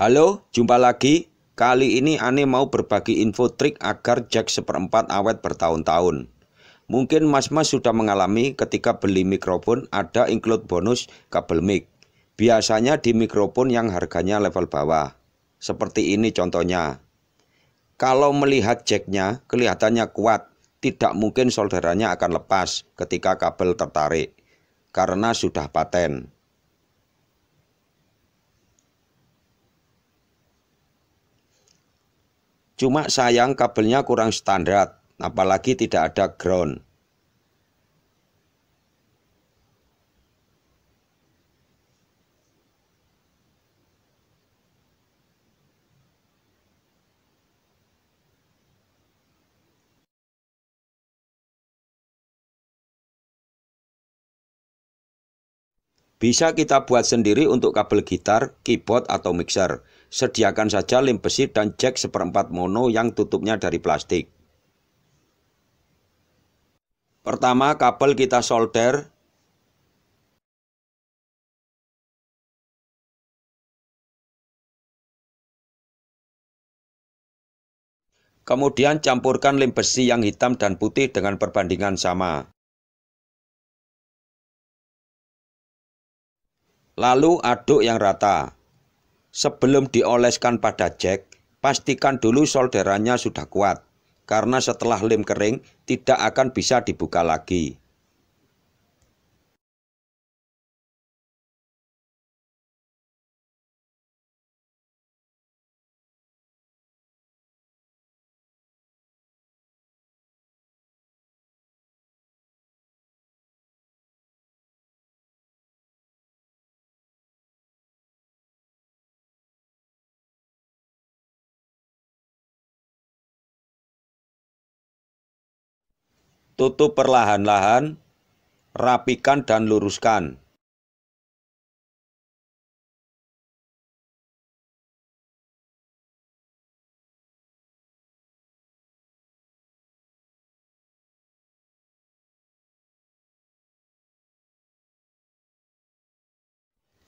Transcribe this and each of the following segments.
Halo, jumpa lagi. Kali ini Ane mau berbagi info trik agar jack seperempat awet bertahun-tahun. Mungkin mas-mas sudah mengalami ketika beli mikrofon ada include bonus kabel mic. Biasanya di mikrofon yang harganya level bawah. Seperti ini contohnya. Kalau melihat jacknya kelihatannya kuat, tidak mungkin solderannya akan lepas ketika kabel tertarik. Karena sudah paten. Cuma sayang kabelnya kurang standar, apalagi tidak ada ground. Bisa kita buat sendiri untuk kabel gitar, keyboard, atau mixer. Sediakan saja lem besi dan jack seperempat mono yang tutupnya dari plastik. Pertama, kabel kita solder. Kemudian campurkan lem besi yang hitam dan putih dengan perbandingan sama. Lalu aduk yang rata. Sebelum dioleskan pada jack, pastikan dulu solderannya sudah kuat, karena setelah lem kering tidak akan bisa dibuka lagi. Tutup perlahan-lahan, rapikan dan luruskan.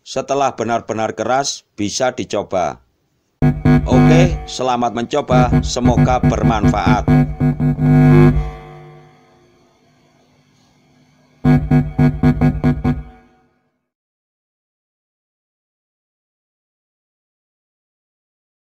Setelah benar-benar keras, bisa dicoba. Oke, selamat mencoba. Semoga bermanfaat.